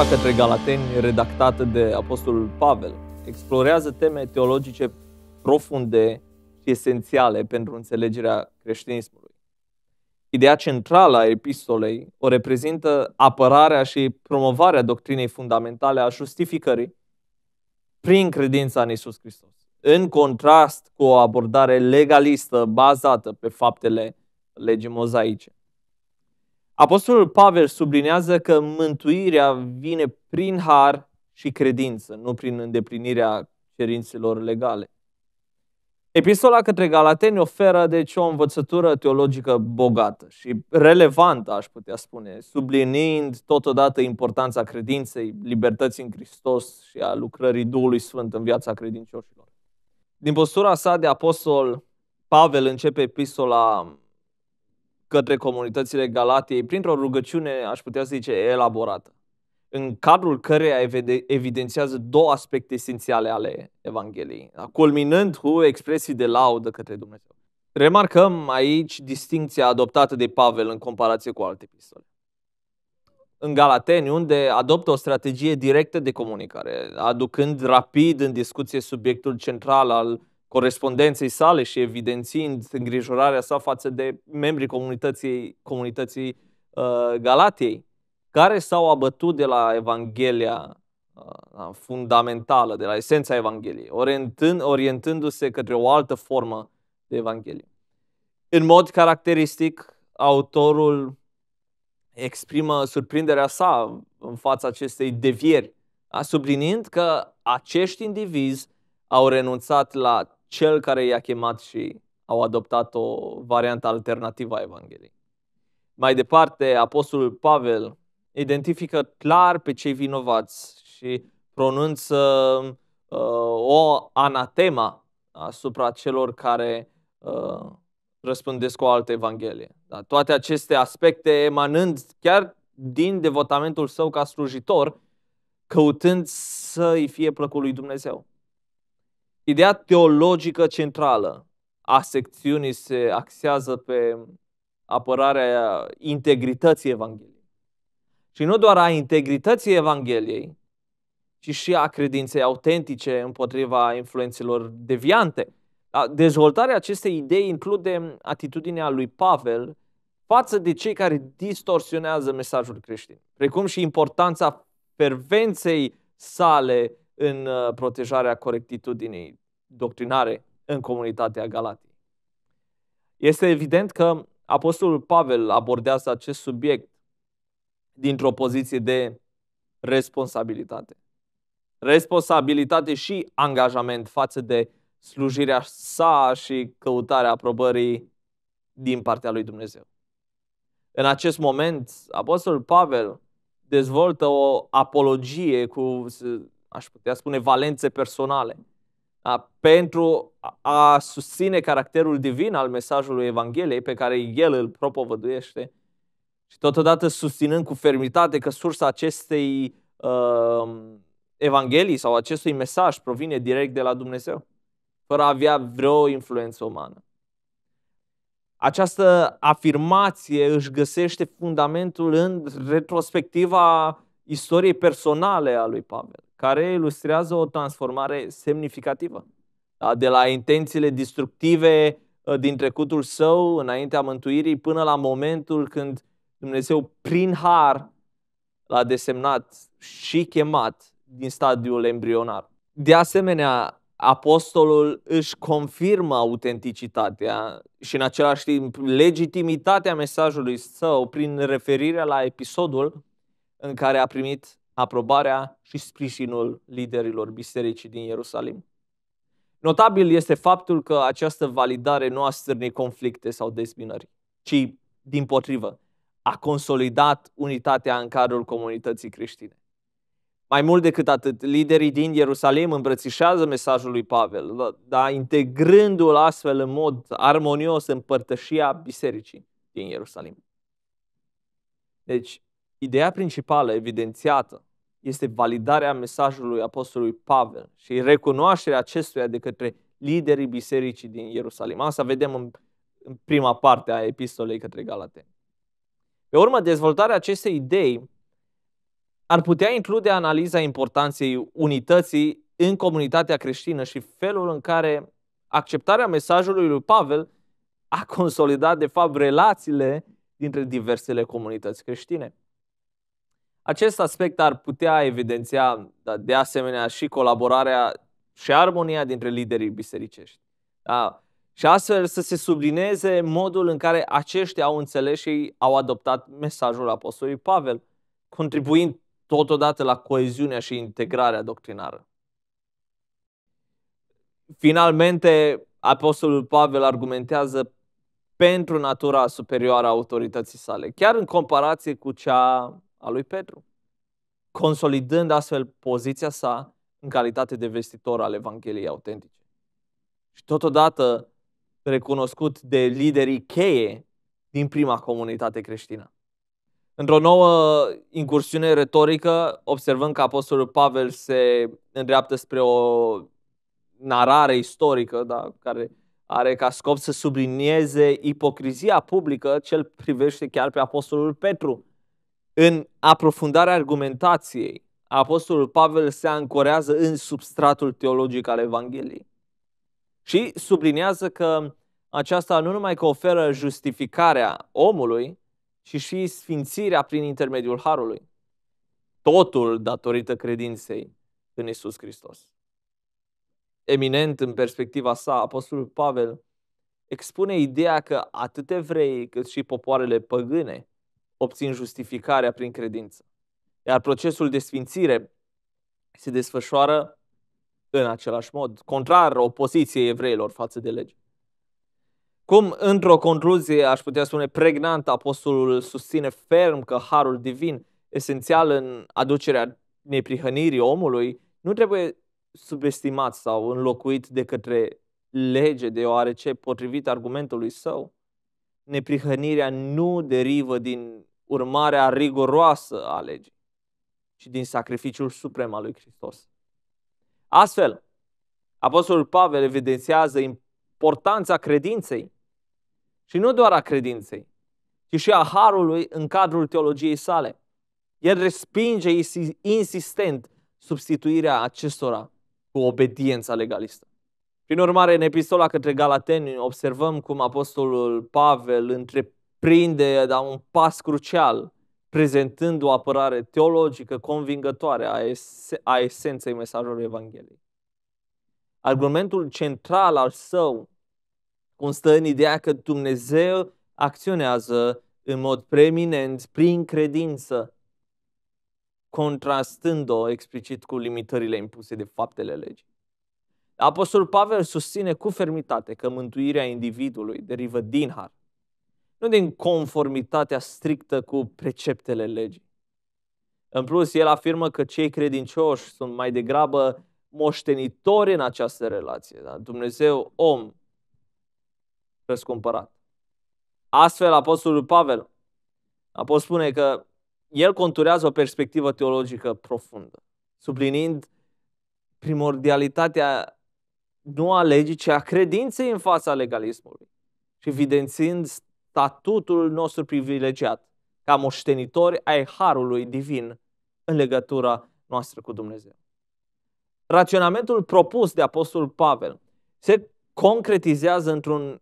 Epistola către Galateni, redactată de Apostolul Pavel, explorează teme teologice profunde și esențiale pentru înțelegerea creștinismului. Ideea centrală a epistolei o reprezintă apărarea și promovarea doctrinei fundamentale a justificării prin credința în Isus Hristos, în contrast cu o abordare legalistă bazată pe faptele legii mozaice. Apostolul Pavel sublinează că mântuirea vine prin har și credință, nu prin îndeplinirea cerințelor legale. Epistola către Galateni oferă deci o învățătură teologică bogată și relevantă, aș putea spune, sublinind totodată importanța credinței, libertății în Hristos și a lucrării Duhului Sfânt în viața credincioșilor. Din postura sa de apostol, Pavel începe epistola către comunitățile Galatiei printr-o rugăciune, aș putea să zice, elaborată, în cadrul căreia evidențiază două aspecte esențiale ale Evangheliei, culminând cu expresii de laudă către Dumnezeu. Remarcăm aici distinția adoptată de Pavel în comparație cu alte epistole. În Galateni, unde adoptă o strategie directă de comunicare, aducând rapid în discuție subiectul central al corespondenței sale și evidențiind îngrijorarea sa față de membrii comunității, comunității uh, Galatiei, care s-au abătut de la Evanghelia uh, fundamentală, de la esența Evangheliei, orientând, orientându-se către o altă formă de Evanghelie. În mod caracteristic, autorul exprimă surprinderea sa în fața acestei devieri, subliniind că acești indivizi au renunțat la cel care i-a chemat și au adoptat o variantă alternativă a Evangheliei. Mai departe, Apostolul Pavel identifică clar pe cei vinovați și pronunță uh, o anatema asupra celor care uh, răspândesc o altă Evanghelie. Da? Toate aceste aspecte emanând chiar din devotamentul său ca slujitor, căutând să i fie plăcut lui Dumnezeu. Ideea teologică centrală a secțiunii se axează pe apărarea integrității Evangheliei. Și nu doar a integrității Evangheliei, ci și a credinței autentice împotriva influențelor deviante. Dezvoltarea acestei idei include atitudinea lui Pavel față de cei care distorsionează mesajul creștin, precum și importanța fervenței sale în uh, protejarea corectitudinii doctrinare în comunitatea Galatiei. Este evident că Apostolul Pavel abordează acest subiect dintr-o poziție de responsabilitate. Responsabilitate și angajament față de slujirea sa și căutarea aprobării din partea lui Dumnezeu. În acest moment, Apostolul Pavel dezvoltă o apologie cu, aș putea spune, valențe personale pentru a susține caracterul divin al mesajului Evangheliei pe care el îl propovăduiește și totodată susținând cu fermitate că sursa acestei uh, Evanghelii sau acestui mesaj provine direct de la Dumnezeu, fără a avea vreo influență umană. Această afirmație își găsește fundamentul în retrospectiva istoriei personale a lui Pavel care ilustrează o transformare semnificativă. Da? De la intențiile destructive uh, din trecutul său, înaintea mântuirii, până la momentul când Dumnezeu, prin har, l-a desemnat și chemat din stadiul embrionar. De asemenea, apostolul își confirmă autenticitatea și în același timp legitimitatea mesajului său prin referirea la episodul în care a primit aprobarea și sprijinul liderilor bisericii din Ierusalim. Notabil este faptul că această validare nu a stârnit conflicte sau dezbinări, ci, din potrivă, a consolidat unitatea în cadrul comunității creștine. Mai mult decât atât, liderii din Ierusalim îmbrățișează mesajul lui Pavel, da, integrându-l astfel în mod armonios în părtășia bisericii din Ierusalim. Deci, ideea principală evidențiată este validarea mesajului Apostolului Pavel și recunoașterea acestuia de către liderii bisericii din Ierusalim. Asta vedem în, în prima parte a epistolei către Galateni. Pe urmă, dezvoltarea acestei idei ar putea include analiza importanței unității în comunitatea creștină și felul în care acceptarea mesajului lui Pavel a consolidat, de fapt, relațiile dintre diversele comunități creștine. Acest aspect ar putea evidenția, da, de asemenea, și colaborarea și armonia dintre liderii bisericești. Da? Și astfel să se sublineze modul în care aceștia au înțeles și au adoptat mesajul Apostolului Pavel, contribuind totodată la coeziunea și integrarea doctrinară. Finalmente, Apostolul Pavel argumentează pentru natura superioară a autorității sale, chiar în comparație cu cea a lui Petru, consolidând astfel poziția sa în calitate de vestitor al Evangheliei autentice. Și totodată recunoscut de liderii cheie din prima comunitate creștină. Într-o nouă incursiune retorică, observăm că Apostolul Pavel se îndreaptă spre o narare istorică da, care are ca scop să sublinieze ipocrizia publică cel privește chiar pe Apostolul Petru, în aprofundarea argumentației, Apostolul Pavel se ancorează în substratul teologic al Evangheliei și sublinează că aceasta nu numai că oferă justificarea omului, ci și sfințirea prin intermediul harului. Totul datorită credinței în Isus Hristos. Eminent în perspectiva sa, Apostolul Pavel expune ideea că atât evreii cât și popoarele păgâne obțin justificarea prin credință. Iar procesul de sfințire se desfășoară în același mod, contrar opoziției evreilor față de lege. Cum, într-o concluzie, aș putea spune pregnant, apostolul susține ferm că harul divin, esențial în aducerea neprihănirii omului, nu trebuie subestimat sau înlocuit de către lege, deoarece, potrivit argumentului său, neprihănirea nu derivă din urmarea riguroasă a legii, și din sacrificiul suprem al lui Hristos. Astfel, Apostolul Pavel evidențiază importanța credinței și nu doar a credinței, ci și a harului în cadrul teologiei sale. El respinge insistent substituirea acestora cu obediența legalistă. Prin urmare, în epistola către Galateni observăm cum apostolul Pavel între prinde da, un pas crucial prezentând o apărare teologică convingătoare a, es- a esenței mesajului Evangheliei. Argumentul central al său constă în ideea că Dumnezeu acționează în mod preeminent prin credință, contrastând-o explicit cu limitările impuse de faptele legii. Apostolul Pavel susține cu fermitate că mântuirea individului derivă din har nu din conformitatea strictă cu preceptele legii. În plus, el afirmă că cei credincioși sunt mai degrabă moștenitori în această relație. Da? Dumnezeu, om, răscumpărat. Astfel, Apostolul Pavel a pot spune că el conturează o perspectivă teologică profundă, sublinind primordialitatea nu a legii, ci a credinței în fața legalismului și evidențiind statutul nostru privilegiat ca moștenitori ai harului divin în legătura noastră cu Dumnezeu. Raționamentul propus de Apostol Pavel se concretizează într-un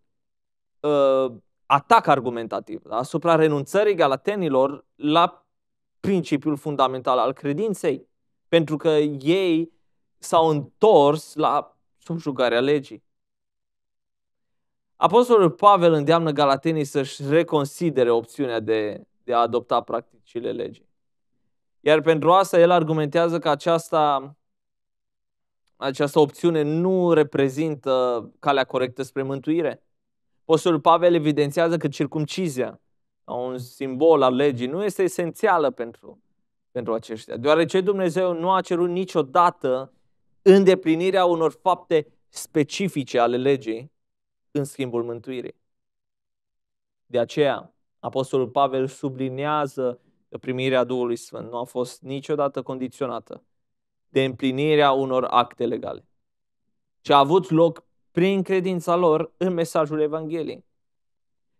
uh, atac argumentativ da? asupra renunțării galatenilor la principiul fundamental al credinței, pentru că ei s-au întors la subjugarea legii. Apostolul Pavel îndeamnă galatenii să-și reconsidere opțiunea de, de a adopta practicile legii. Iar pentru asta el argumentează că aceasta, această opțiune nu reprezintă calea corectă spre mântuire. Apostolul Pavel evidențiază că circumcizia, un simbol al legii, nu este esențială pentru, pentru aceștia, deoarece Dumnezeu nu a cerut niciodată îndeplinirea unor fapte specifice ale legii, în schimbul mântuirii. De aceea, Apostolul Pavel sublinează că primirea Duhului Sfânt nu a fost niciodată condiționată de împlinirea unor acte legale, ce a avut loc prin credința lor în mesajul Evangheliei.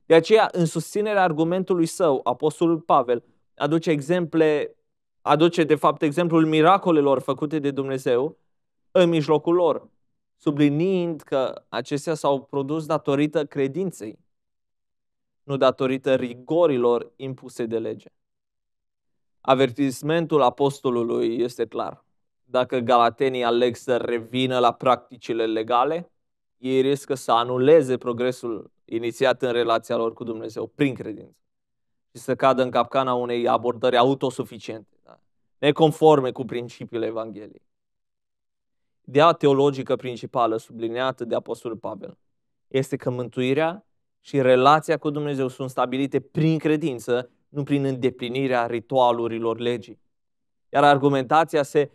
De aceea, în susținerea argumentului său, Apostolul Pavel aduce exemple, aduce de fapt exemplul miracolelor făcute de Dumnezeu în mijlocul lor, subliniind că acestea s-au produs datorită credinței, nu datorită rigorilor impuse de lege. Avertismentul apostolului este clar. Dacă galatenii aleg să revină la practicile legale, ei riscă să anuleze progresul inițiat în relația lor cu Dumnezeu prin credință și să cadă în capcana unei abordări autosuficiente, da? neconforme cu principiile Evangheliei. Ideea teologică principală subliniată de Apostolul Pavel este că mântuirea și relația cu Dumnezeu sunt stabilite prin credință, nu prin îndeplinirea ritualurilor legii. Iar argumentația, se,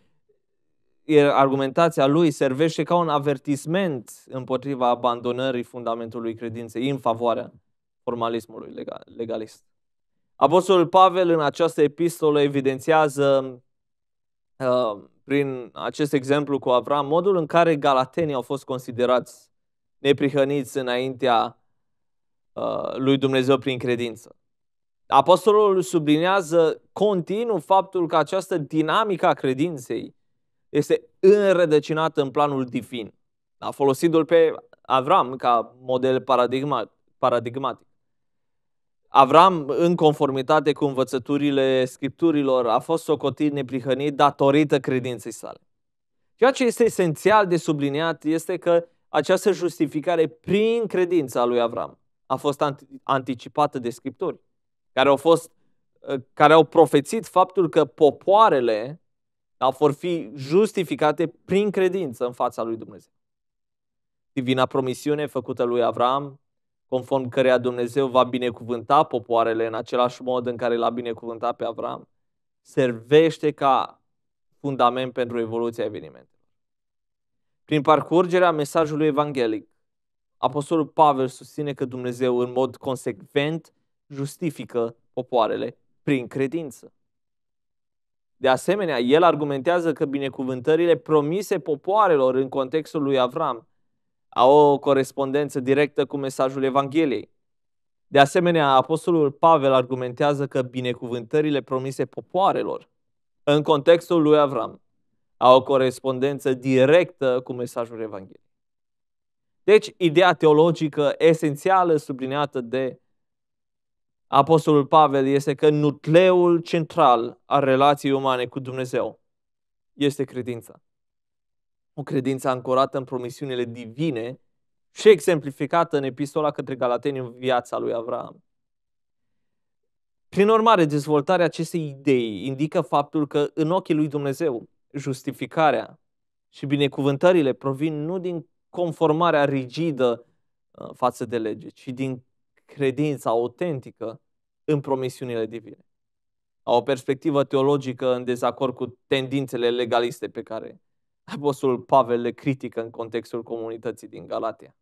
argumentația lui servește ca un avertisment împotriva abandonării fundamentului credinței în favoarea formalismului legalist. Apostolul Pavel în această epistolă evidențiază uh, prin acest exemplu cu Avram, modul în care galatenii au fost considerați neprihăniți înaintea uh, lui Dumnezeu prin credință. Apostolul sublinează continuu faptul că această dinamică a credinței este înrădăcinată în planul divin. A folosindu-l pe Avram ca model paradigmat, paradigmatic. Avram, în conformitate cu învățăturile scripturilor, a fost socotit neprihănit datorită credinței sale. Ceea ce este esențial de subliniat este că această justificare prin credința lui Avram a fost anticipată de scripturi, care au, fost, uh, care au profețit faptul că popoarele au da, vor fi justificate prin credință în fața lui Dumnezeu. Divina promisiune făcută lui Avram conform căreia Dumnezeu va binecuvânta popoarele în același mod în care l-a binecuvântat pe Avram, servește ca fundament pentru evoluția evenimentelor. Prin parcurgerea mesajului evanghelic, Apostolul Pavel susține că Dumnezeu în mod consecvent justifică popoarele prin credință. De asemenea, el argumentează că binecuvântările promise popoarelor în contextul lui Avram au o corespondență directă cu mesajul Evangheliei. De asemenea, Apostolul Pavel argumentează că binecuvântările promise popoarelor, în contextul lui Avram, au o corespondență directă cu mesajul Evangheliei. Deci, ideea teologică esențială subliniată de Apostolul Pavel este că nucleul central al relației umane cu Dumnezeu este credința o credință ancorată în promisiunile divine și exemplificată în epistola către Galateni în viața lui Avram. Prin urmare, dezvoltarea acestei idei indică faptul că în ochii lui Dumnezeu, justificarea și binecuvântările provin nu din conformarea rigidă uh, față de lege, ci din credința autentică în promisiunile divine. Au o perspectivă teologică în dezacord cu tendințele legaliste pe care apostolul Pavel le critică în contextul comunității din Galatia.